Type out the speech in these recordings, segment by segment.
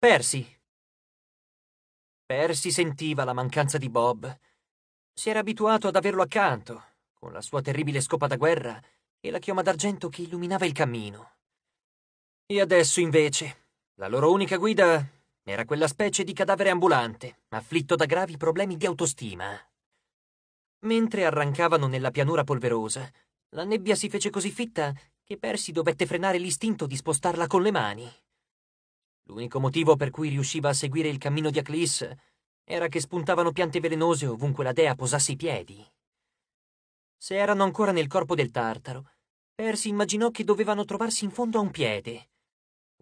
Percy. Percy sentiva la mancanza di Bob. Si era abituato ad averlo accanto, con la sua terribile scopa da guerra e la chioma d'argento che illuminava il cammino. E adesso, invece, la loro unica guida era quella specie di cadavere ambulante, afflitto da gravi problemi di autostima. Mentre arrancavano nella pianura polverosa, la nebbia si fece così fitta che Percy dovette frenare l'istinto di spostarla con le mani. L'unico motivo per cui riusciva a seguire il cammino di Aclis era che spuntavano piante velenose ovunque la dea posasse i piedi. Se erano ancora nel corpo del tartaro, Persi immaginò che dovevano trovarsi in fondo a un piede,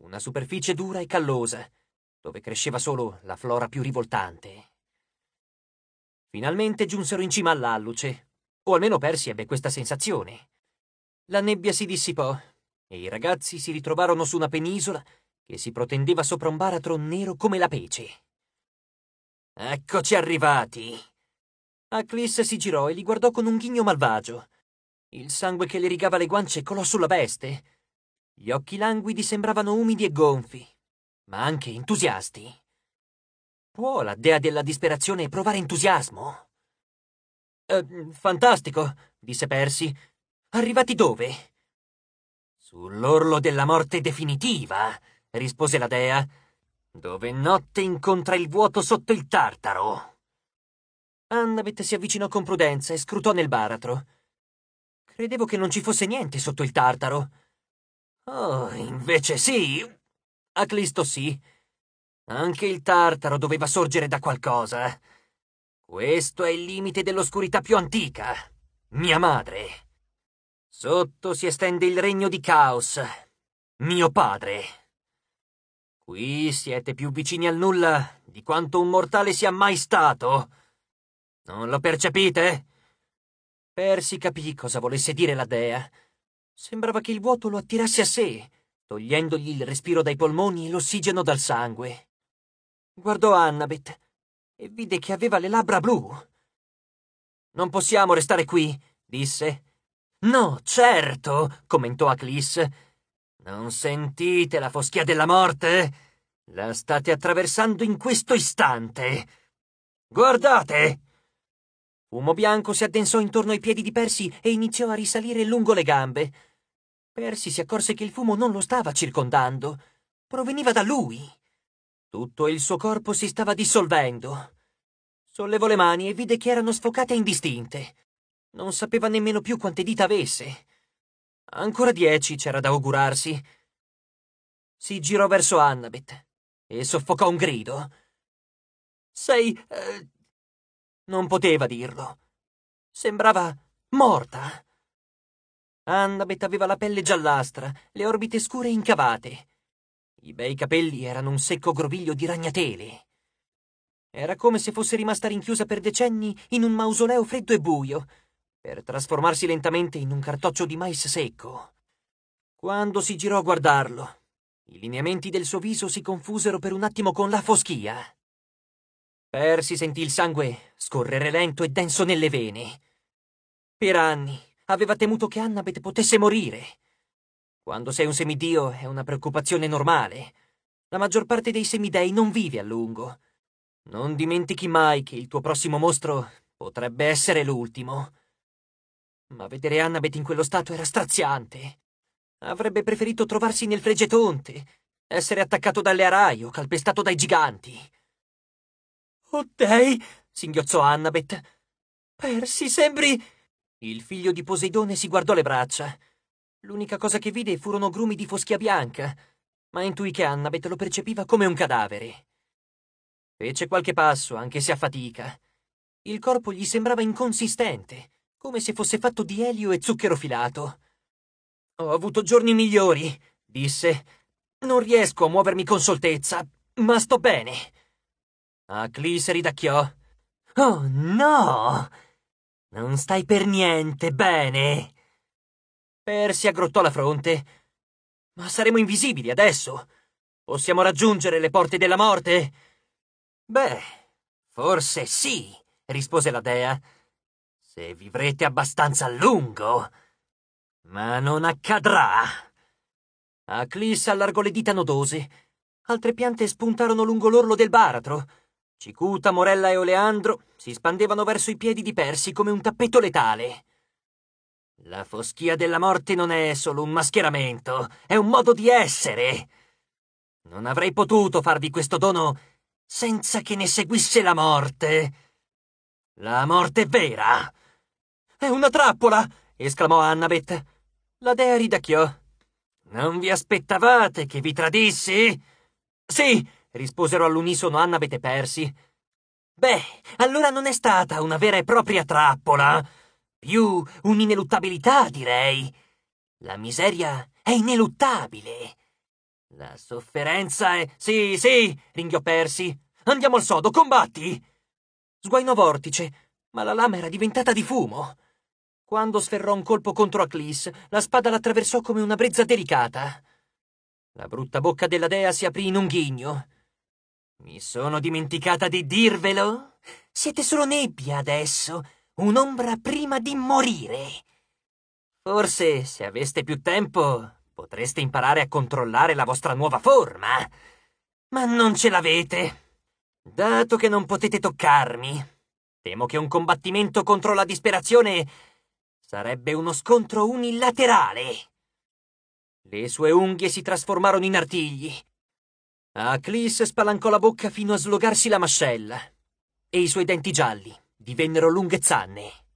una superficie dura e callosa, dove cresceva solo la flora più rivoltante. Finalmente giunsero in cima all'alluce, o almeno Persi ebbe questa sensazione. La nebbia si dissipò e i ragazzi si ritrovarono su una penisola che si protendeva sopra un baratro nero come la pece. Eccoci arrivati! Aclis si girò e li guardò con un ghigno malvagio. Il sangue che le rigava le guance colò sulla veste. Gli occhi languidi sembravano umidi e gonfi, ma anche entusiasti. Può la dea della disperazione provare entusiasmo? Eh, fantastico, disse Percy. Arrivati dove? Sull'orlo della morte definitiva rispose la dea, dove notte incontra il vuoto sotto il tartaro. Annabeth si avvicinò con prudenza e scrutò nel baratro. Credevo che non ci fosse niente sotto il tartaro. Oh, invece sì. Aclisto sì. Anche il tartaro doveva sorgere da qualcosa. Questo è il limite dell'oscurità più antica. Mia madre. Sotto si estende il regno di Caos. Mio padre. Qui siete più vicini al nulla di quanto un mortale sia mai stato. Non lo percepite? Persi capì cosa volesse dire la dea. Sembrava che il vuoto lo attirasse a sé, togliendogli il respiro dai polmoni e l'ossigeno dal sangue. Guardò Annabeth e vide che aveva le labbra blu. Non possiamo restare qui, disse. No, certo, commentò Aclis. Non sentite la foschia della morte? La state attraversando in questo istante. Guardate! Fumo bianco si addensò intorno ai piedi di Percy e iniziò a risalire lungo le gambe. Percy si accorse che il fumo non lo stava circondando, proveniva da lui. Tutto il suo corpo si stava dissolvendo. Sollevò le mani e vide che erano sfocate e indistinte. Non sapeva nemmeno più quante dita avesse. Ancora dieci c'era da augurarsi. Si girò verso Annabeth e soffocò un grido. Sei... Eh... Non poteva dirlo. Sembrava morta. Annabeth aveva la pelle giallastra, le orbite scure incavate. I bei capelli erano un secco groviglio di ragnatele. Era come se fosse rimasta rinchiusa per decenni in un mausoleo freddo e buio, per trasformarsi lentamente in un cartoccio di mais secco. Quando si girò a guardarlo, i lineamenti del suo viso si confusero per un attimo con la foschia. Percy sentì il sangue scorrere lento e denso nelle vene. Per anni aveva temuto che Annabeth potesse morire. Quando sei un semidio è una preoccupazione normale. La maggior parte dei semidei non vive a lungo. Non dimentichi mai che il tuo prossimo mostro potrebbe essere l'ultimo. Ma vedere Annabeth in quello stato era straziante. Avrebbe preferito trovarsi nel fregetonte, essere attaccato dalle araie o calpestato dai giganti. Oh dei! singhiozzò Annabeth. Persi, sembri. Il figlio di Poseidone si guardò le braccia. L'unica cosa che vide furono grumi di foschia bianca, ma intuì che Annabeth lo percepiva come un cadavere. Fece qualche passo, anche se a fatica. Il corpo gli sembrava inconsistente come se fosse fatto di elio e zucchero filato. Ho avuto giorni migliori, disse. Non riesco a muovermi con soltezza, ma sto bene. A Aclis ridacchiò. Oh no! Non stai per niente bene. Persi aggrottò la fronte. Ma saremo invisibili adesso. Possiamo raggiungere le porte della morte? Beh, forse sì, rispose la dea se vivrete abbastanza a lungo. Ma non accadrà. Aclis allargò le dita nodose. Altre piante spuntarono lungo l'orlo del baratro. Cicuta, Morella e Oleandro si spandevano verso i piedi di Persi come un tappeto letale. La foschia della morte non è solo un mascheramento, è un modo di essere. Non avrei potuto farvi questo dono senza che ne seguisse la morte. La morte vera, è una trappola! esclamò Annabeth. La dea ridacchiò. Non vi aspettavate che vi tradissi? Sì, risposero all'unisono Annabeth e Percy. Beh, allora non è stata una vera e propria trappola. Più un'ineluttabilità, direi. La miseria è ineluttabile. La sofferenza è. Sì, sì, ringhiò Percy. Andiamo al sodo, combatti! Sguainò vortice, ma la lama era diventata di fumo. Quando sferrò un colpo contro Aclis, la spada l'attraversò come una brezza delicata. La brutta bocca della dea si aprì in un ghigno. Mi sono dimenticata di dirvelo? Siete solo nebbia adesso, un'ombra prima di morire. Forse, se aveste più tempo, potreste imparare a controllare la vostra nuova forma. Ma non ce l'avete. Dato che non potete toccarmi, temo che un combattimento contro la disperazione Sarebbe uno scontro unilaterale. Le sue unghie si trasformarono in artigli. Aclis spalancò la bocca fino a slogarsi la mascella e i suoi denti gialli divennero lunghe zanne.